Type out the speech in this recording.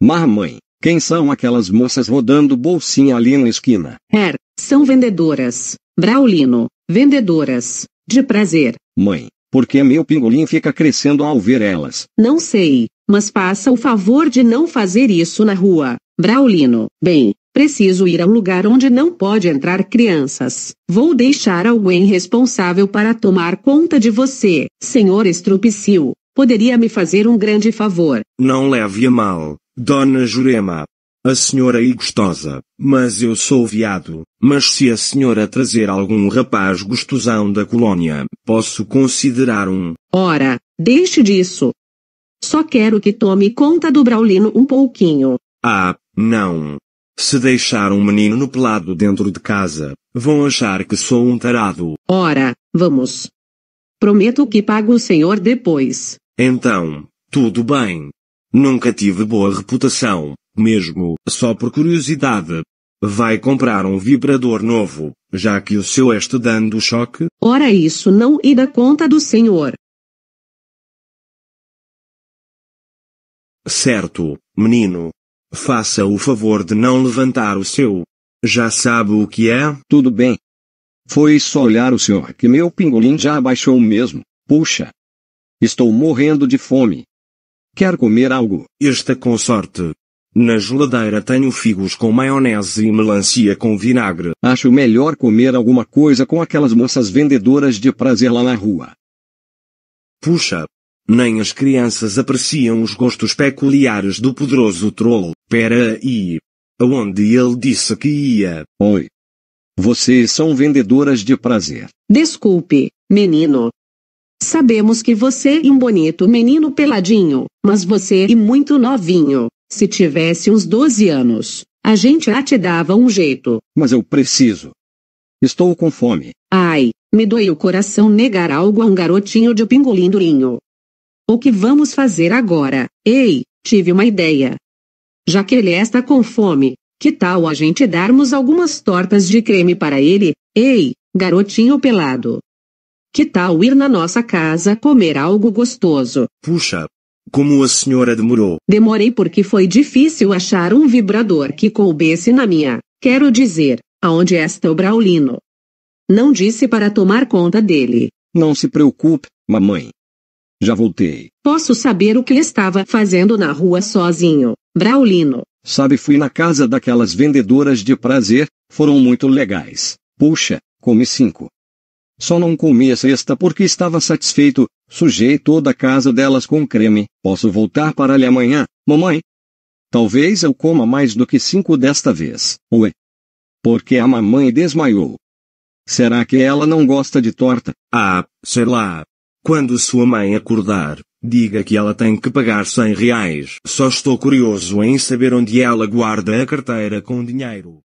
Mas mãe, quem são aquelas moças rodando bolsinha ali na esquina? Er, são vendedoras. Braulino, vendedoras. De prazer. Mãe, por que meu pingolim fica crescendo ao ver elas? Não sei, mas faça o favor de não fazer isso na rua. Braulino, bem, preciso ir a um lugar onde não pode entrar crianças. Vou deixar alguém responsável para tomar conta de você, senhor Estrupicil. Poderia me fazer um grande favor. Não leve a mal, Dona Jurema. A senhora é gostosa, mas eu sou viado, mas se a senhora trazer algum rapaz gostosão da colônia, posso considerar um. Ora, deixe disso. Só quero que tome conta do Braulino um pouquinho. Ah, não. Se deixar um menino no pelado dentro de casa, vão achar que sou um tarado. Ora, vamos. Prometo que pago o senhor depois. Então, tudo bem. Nunca tive boa reputação, mesmo, só por curiosidade. Vai comprar um vibrador novo, já que o seu é está dando choque? Ora, isso não e da conta do senhor. Certo, menino. Faça o favor de não levantar o seu. Já sabe o que é? Tudo bem. Foi só olhar o senhor que meu pingolim já abaixou mesmo. Puxa. Estou morrendo de fome. Quer comer algo? Esta com sorte. Na geladeira tenho figos com maionese e melancia com vinagre. Acho melhor comer alguma coisa com aquelas moças vendedoras de prazer lá na rua. Puxa! Nem as crianças apreciam os gostos peculiares do poderoso troll. Pera aí. Aonde ele disse que ia? Oi. Vocês são vendedoras de prazer. Desculpe, menino. Sabemos que você é um bonito menino peladinho, mas você é muito novinho. Se tivesse uns 12 anos, a gente já te dava um jeito. Mas eu preciso. Estou com fome. Ai, me doeu o coração negar algo a um garotinho de pingolim durinho. O que vamos fazer agora? Ei, tive uma ideia. Já que ele está com fome, que tal a gente darmos algumas tortas de creme para ele? Ei, garotinho pelado. Que tal ir na nossa casa comer algo gostoso? Puxa, como a senhora demorou. Demorei porque foi difícil achar um vibrador que coubesse na minha. Quero dizer, aonde está o Braulino? Não disse para tomar conta dele. Não se preocupe, mamãe. Já voltei. Posso saber o que estava fazendo na rua sozinho, Braulino? Sabe, fui na casa daquelas vendedoras de prazer, foram muito legais. Puxa, come cinco. Só não comi a cesta porque estava satisfeito, sujei toda a casa delas com creme. Posso voltar para ali amanhã, mamãe? Talvez eu coma mais do que cinco desta vez, ué. Porque a mamãe desmaiou. Será que ela não gosta de torta? Ah, sei lá. Quando sua mãe acordar, diga que ela tem que pagar cem reais. Só estou curioso em saber onde ela guarda a carteira com dinheiro.